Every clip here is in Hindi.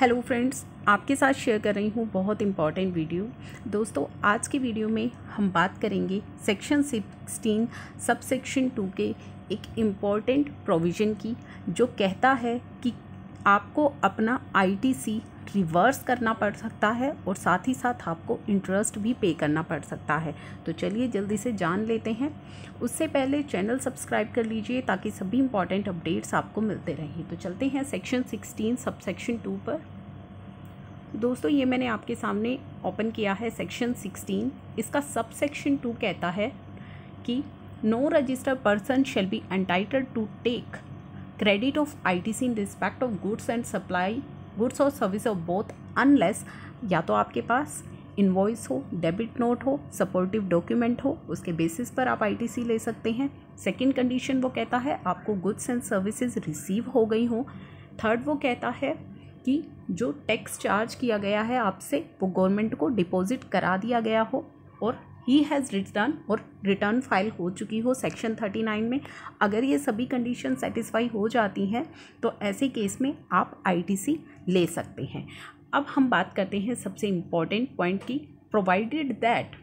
हेलो फ्रेंड्स आपके साथ शेयर कर रही हूँ बहुत इम्पॉर्टेंट वीडियो दोस्तों आज के वीडियो में हम बात करेंगे section sixteen sub section two के एक इम्पॉर्टेंट प्रोविज़न की जो कहता है कि आपको अपना आईटीसी रिवर्स करना पड़ सकता है और साथ ही साथ आपको इंटरेस्ट भी पे करना पड़ सकता है तो चलिए जल्दी से जान लेते हैं उससे पहले चैनल सब्सक्राइब कर लीजिए ताकि सभी इंपॉर्टेंट अपडेट्स आपको मिलते रहें तो चलते हैं section sixteen sub section two पर दोस्तों ये मैंने आपके सामने ओपन किया है सेक्शन सिक्सटीन इसका सब सेक्शन टू कहता है कि no register person shall be entitle to take credit of I T C in respect of goods and supply goods और सर्विस ऑफ बोथ अनलेस या तो आपके पास इन्वॉइस हो डेबिट नोट हो सपोर्टिव डॉक्यूमेंट हो उसके बेसिस पर आप आईटीसी ले सकते हैं सेकंड कंडीशन वो कहता है आपको गुड्स एंड सर्विसेज रिसीव हो गई हो थर्ड वो कहता है कि जो टैक्स चार्ज किया गया है आपसे वो गवर्नमेंट को डिपॉजिट करा दिया गया हो और ही हैज़ रिटर्न और रिटर्न फाइल हो चुकी हो सेक्शन थर्टी नाइन में अगर ये सभी कंडीशन सेटिस्फाई हो जाती हैं तो ऐसे केस में आप आईटीसी ले सकते हैं अब हम बात करते हैं सबसे इम्पॉर्टेंट पॉइंट की provided that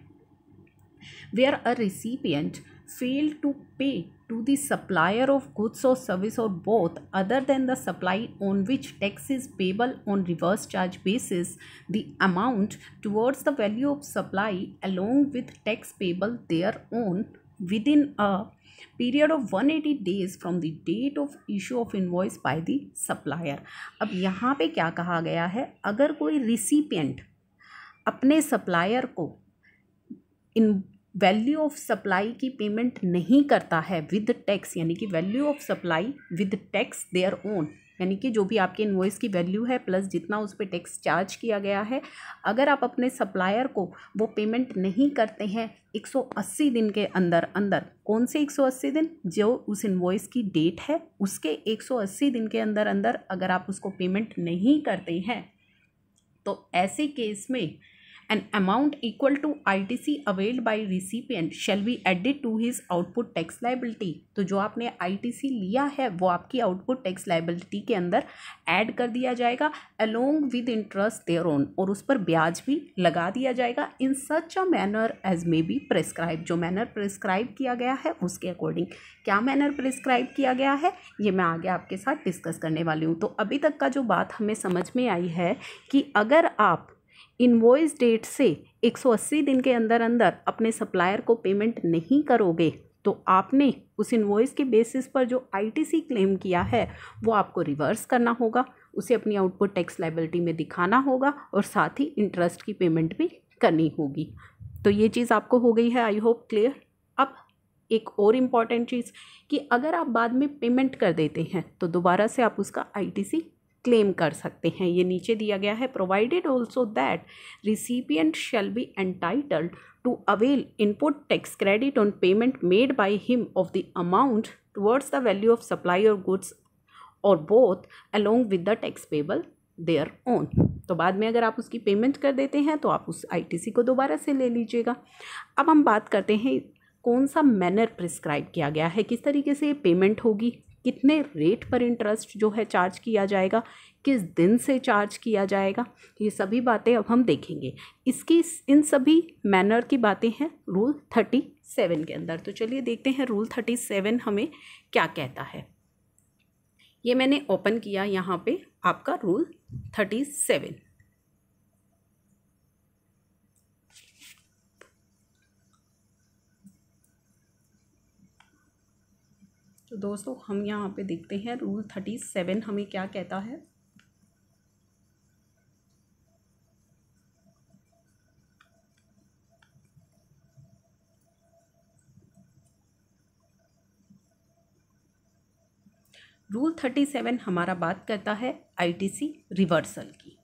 they are a recipient fail to pay to the supplier of goods और सर्विस और both other than the supply on which tax is payable on reverse charge basis the amount towards the value of supply along with tax payable thereon within a period of one eighty days from the date of issue of invoice by the supplier अब यहाँ पर क्या कहा गया है अगर कोई रिसिपियंट अपने सप्लायर को इन वैल्यू ऑफ सप्लाई की पेमेंट नहीं करता है विद टैक्स यानी कि value of supply with tax thereon यानी कि जो भी आपके इन्वॉइस की वैल्यू है प्लस जितना उस पर टैक्स चार्ज किया गया है अगर आप अपने सप्लायर को वो पेमेंट नहीं करते हैं 180 दिन के अंदर अंदर कौन से 180 दिन जो उस इन्वॉइस की डेट है उसके 180 दिन के अंदर अंदर अगर आप उसको पेमेंट नहीं करते हैं तो ऐसे केस में an amount equal to ITC availed by recipient shall be added to his output tax liability तो जो आपने ITC लिया है वो आपकी output tax liability के अंदर add कर दिया जाएगा along with interest thereon और उस पर ब्याज भी लगा दिया जाएगा in such a manner as may be prescribed जो manner prescribe किया गया है उसके according क्या manner prescribe किया गया है ये मैं आगे आपके साथ डिस्कस करने वाली हूँ तो अभी तक का जो बात हमें समझ में आई है कि अगर आप इन्वॉइस डेट से 180 दिन के अंदर अंदर अपने सप्लायर को पेमेंट नहीं करोगे तो आपने उस इन्वॉइस के बेसिस पर जो आईटीसी क्लेम किया है वो आपको रिवर्स करना होगा उसे अपनी आउटपुट टैक्स लाइबिलिटी में दिखाना होगा और साथ ही इंटरेस्ट की पेमेंट भी करनी होगी तो ये चीज़ आपको हो गई है आई होप क्लियर अब एक और इम्पॉर्टेंट चीज़ कि अगर आप बाद में पेमेंट कर देते हैं तो दोबारा से आप उसका आईटीसी क्लेम कर सकते हैं ये नीचे दिया गया है provided also that recipient shall be entitled to avail input tax credit on payment made by him of the amount towards the value of supply और गुड्स और both along with the tax payable thereon तो बाद में अगर आप उसकी पेमेंट कर देते हैं तो आप उस आईटीसी को दोबारा से ले लीजिएगा अब हम बात करते हैं कौन सा मैनर प्रिस्क्राइब किया गया है किस तरीके से ये पेमेंट होगी कितने रेट पर इंटरेस्ट जो है चार्ज किया जाएगा किस दिन से चार्ज किया जाएगा ये सभी बातें अब हम देखेंगे इसकी इन सभी मैनर की बातें हैं रूल थर्टी सेवन के अंदर तो चलिए देखते हैं रूल थर्टी सेवन हमें क्या कहता है ये मैंने ओपन किया यहाँ पे आपका रूल थर्टी सेवन तो दोस्तों हम यहाँ पे देखते हैं रूल थर्टी सेवन हमें क्या कहता है रूल थर्टी सेवन हमारा बात करता है आईटीसी रिवर्सल की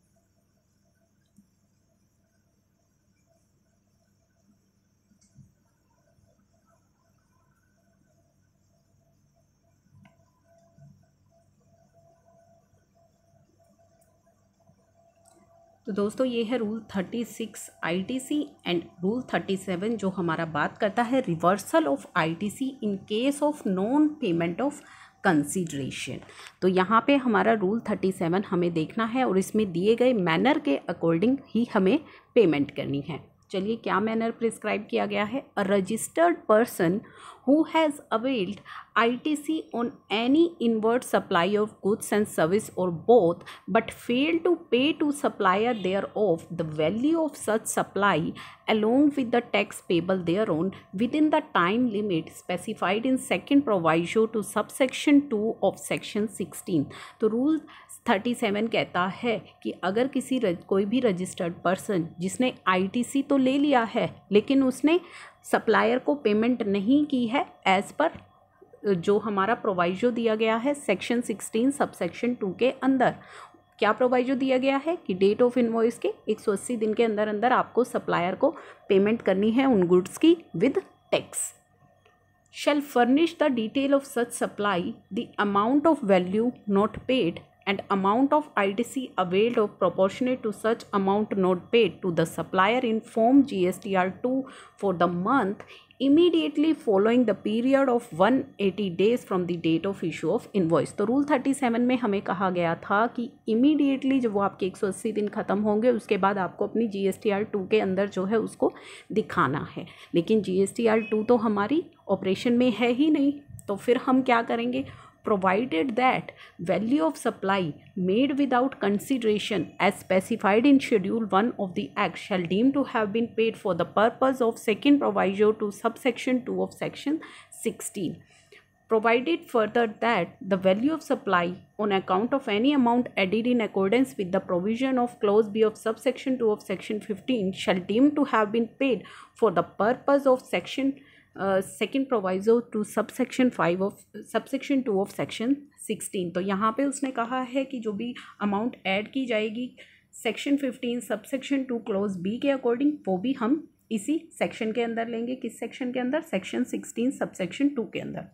तो दोस्तों ये है rule thirty six I T C and rule thirty seven जो हमारा बात करता है reversal of I T C in case of non payment of consideration तो यहाँ पे हमारा रूल थर्टी सेवन हमें देखना है और इसमें दिए गए मैनर के अकॉर्डिंग ही हमें पेमेंट करनी है चलिए क्या मैनर प्रिस्क्राइब किया गया है a registered person who has availed ITC on any inward supply of goods and service और both but fail to pay to supplier thereof the value of such supply along with the tax payable there payable within the time limit specified in second proviso to subsection two of section sixteen तो रूल थर्टी सेवन कहता है कि अगर किसी रज, कोई भी रजिस्टर्ड पर्सन जिसने आईटीसी तो ले लिया है लेकिन उसने सप्लायर को पेमेंट नहीं की है एज़ पर जो हमारा प्रोवाइजो दिया गया है section sixteen sub section two के अंदर क्या प्रोवाइजो दिया गया है कि डेट ऑफ इन्वॉइस के एक सौ अस्सी दिन के अंदर अंदर आपको सप्लायर को पेमेंट करनी है उन गुड्स की with tax shall furnish the detail of such supply the amount of value not paid and amount of ITC availed of proportionate to such amount not paid to the supplier in form gstr2 for the month immediately following the period of 180 days from the date of issue of invoice तो rule 37 में हमें कहा गया था कि immediately जब वो आपके 180 दिन ख़त्म होंगे उसके बाद आपको अपनी G S T R two के अंदर जो है उसको दिखाना है लेकिन G S T R two तो हमारी ऑपरेशन में है ही नहीं तो फिर हम क्या करेंगे provided that value of supply made without consideration as specified in schedule 1 of the act shall deem to have been paid for the purpose of second proviso to subsection 2 of section 16 provided further that the value of supply on account of any amount added in accordance with the provision of clause b of subsection 2 of section 15 shall deem to have been paid for the purpose of section second proviso to subsection five of subsection two of section sixteen तो यहाँ पे उसने कहा है कि जो भी अमाउंट ऐड की जाएगी section fifteen subsection two clause B के अकॉर्डिंग वो भी हम इसी सेक्शन के अंदर लेंगे किस सेक्शन के अंदर सेक्शन सिक्सटीन सबसेक्शन टू के अंदर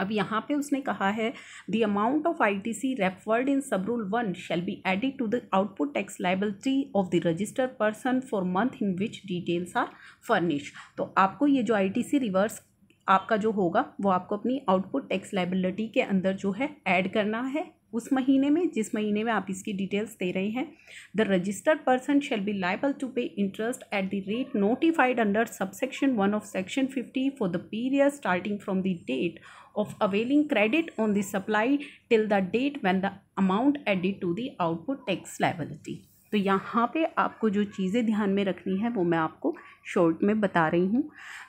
अब यहाँ पे उसने कहा है the amount of I T C referred in sub rule one shall be added to the output tax liability of the register person for month in which details are furnish तो आपको ये जो आई टी सी रिवर्स आपका जो होगा वो आपको अपनी आउटपुट टैक्स लाइबिलिटी के अंदर जो है ऐड करना है उस महीने में जिस महीने में आप इसकी डिटेल्स दे रहे हैं the registered person shall be liable to pay interest at the rate notified under subsection one of section fifty for the period starting from the date of availing credit on the supply till the date when the amount added to the output tax liability तो यहाँ पे आपको जो चीज़ें ध्यान में रखनी है वो मैं आपको शॉर्ट में बता रही हूँ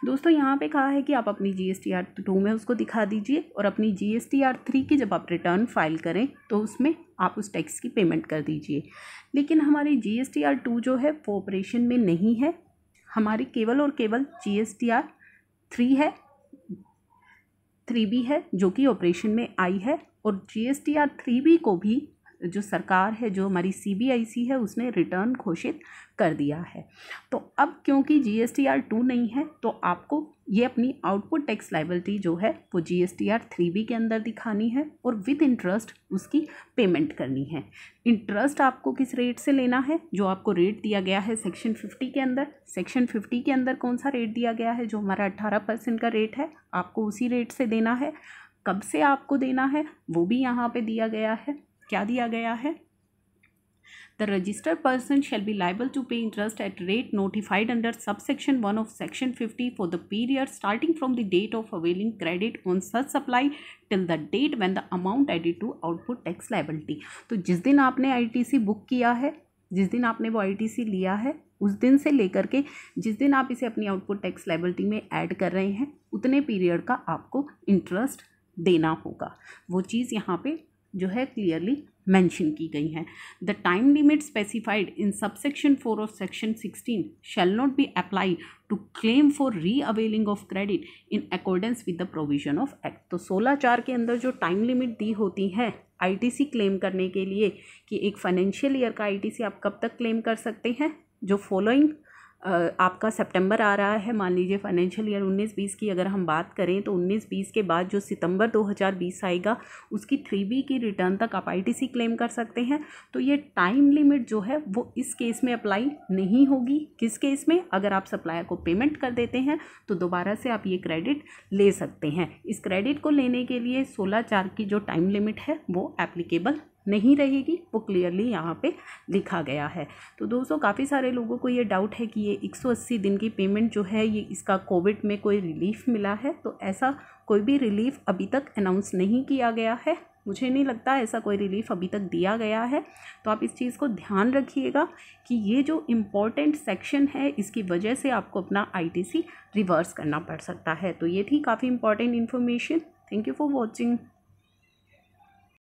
दोस्तों यहाँ पे कहा है कि आप अपनी G S T R two में उसको दिखा दीजिए और अपनी G S T R three की जब आप रिटर्न फाइल करें तो उसमें आप उस टैक्स की पेमेंट कर दीजिए लेकिन हमारी G S T R two जो है वो ऑपरेशन में नहीं है हमारी केवल और केवल G S T R three है थ्री बी है जो कि ऑपरेशन में आई है और G S T R three B को भी जो सरकार है जो हमारी सीबीआईसी है उसने रिटर्न घोषित कर दिया है तो अब क्योंकि G S T R two नहीं है तो आपको ये अपनी आउटपुट टैक्स लाइबिलिटी जो है वो G S T R three B के अंदर दिखानी है और विद इंटरेस्ट उसकी पेमेंट करनी है इंटरेस्ट आपको किस रेट से लेना है जो आपको रेट दिया गया है सेक्शन फिफ्टी के अंदर सेक्शन फिफ्टी के अंदर कौन सा रेट दिया गया है जो हमारा अट्ठारह परसेंट का रेट है आपको उसी रेट से देना है कब से आपको देना है वो भी यहाँ पे दिया गया है क्या दिया गया है the registered person shall be liable to pay interest at rate notified under sub section one of section fifty for the period starting from the date of availing credit on such supply till the date when the amount added to output tax liability तो जिस दिन आपने आई टी सी बुक किया है जिस दिन आपने वो आई टी सी लिया है उस दिन से लेकर के जिस दिन आप इसे अपनी आउटपुट टैक्स लाइबिलिटी में ऐड कर रहे हैं उतने पीरियड का आपको इंटरेस्ट देना होगा वो चीज़ यहाँ पे जो है क्लियरली मेंशन की गई हैं the time limit specified in subsection four of section sixteen shall not be apply to claim for re availing of credit in accordance with the provision of act तो सोलह चार के अंदर जो टाइम लिमिट दी होती है आईटीसी क्लेम करने के लिए कि एक फाइनेंशियल ईयर का आईटीसी आप कब तक क्लेम कर सकते हैं जो फॉलोइंग आपका सितंबर आ रहा है मान लीजिए फाइनेंशियल ईयर 19-20 की अगर हम बात करें तो 19-20 के बाद जो सितंबर 2020 आएगा उसकी थ्री बी की रिटर्न तक आप आईटीसी क्लेम कर सकते हैं तो ये टाइम लिमिट जो है वो इस केस में अप्लाई नहीं होगी किस केस में अगर आप सप्लायर को पेमेंट कर देते हैं तो दोबारा से आप ये क्रेडिट ले सकते हैं इस क्रेडिट को लेने के लिए सोलह चार की जो टाइम लिमिट है वो एप्लीकेबल नहीं रहेगी वो क्लियरली यहाँ पे लिखा गया है तो दोस्तों काफ़ी सारे लोगों को ये डाउट है कि ये 180 दिन की पेमेंट जो है ये इसका कोविड में कोई रिलीफ मिला है तो ऐसा कोई भी रिलीफ अभी तक अनाउंस नहीं किया गया है मुझे नहीं लगता ऐसा कोई रिलीफ अभी तक दिया गया है तो आप इस चीज़ को ध्यान रखिएगा कि ये जो इम्पोर्टेंट सेक्शन है इसकी वजह से आपको अपना आईटीसी रिवर्स करना पड़ सकता है तो ये थी काफ़ी important information thank you for watching